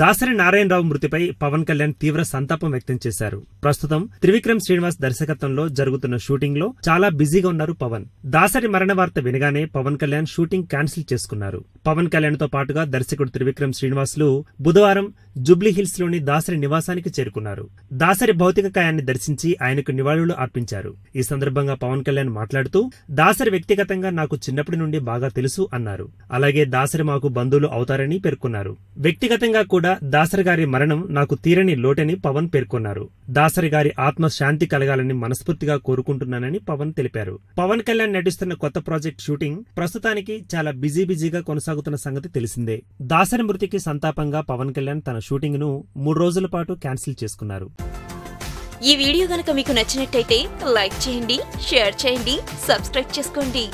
దాసరి నారాయణరావు మృతిపై పవన్ కళ్యాణ్ తీవ్ర సంతాపం వ్యక్తం చేశారు ప్రస్తుతం త్రివిక్రమ్ శ్రీనివాస్ దర్శకత్వంలో జరుగుతున్న షూటింగ్ లో చాలా బిజీగా ఉన్నారు పవన్ దాసరి మరణ వార్త వినగానే పవన్ కళ్యాణ్ షూటింగ్ క్యాన్సిల్ చేసుకున్నారు పవన్ కళ్యాణ్ తో పాటుగా దర్శకుడు త్రివిక్రమ్ లు బుధవారం జూబ్లీహిల్స్లోని దాసరి నివాసానికి చేరుకున్నారు దాసరి భౌతిక కాయాన్ని దర్శించి ఆయనకు నివాళులు అర్పించారు ఈ సందర్భంగా పవన్ కళ్యాణ్ మాట్లాడుతూ దాసరి వ్యక్తిగతంగా నాకు చిన్నప్పటి నుండి బాగా తెలుసు అన్నారు అలాగే దాసరి మాకు బంధువులు అవుతారని పేర్కొన్నారు వ్యక్తిగతంగా కూడా దాసరి గారి మరణం నాకు తీరని లోటని పవన్ పేర్కొన్నారు దాసరి గారి ఆత్మ శాంతి కలగాలని మనస్ఫూర్తిగా కోరుకుంటున్నానని పవన్ తెలిపారు పవన్ కళ్యాణ్ నటిస్తున్న కొత్త ప్రాజెక్ట్ షూటింగ్ ప్రస్తుతానికి చాలా బిజీ బిజీగా కొనసాగుతున్న సంగతి తెలిసిందే దాసరి మృతికి సంతాపంగా పవన్ కళ్యాణ్ తన షూటింగ్ ను మూడు రోజుల పాటు క్యాన్సిల్ చేసుకున్నారు ఈ వీడియో గనక మీకు నచ్చినట్టయితే లైక్ చేయండి షేర్ చేయండి సబ్స్క్రైబ్ చేసుకోండి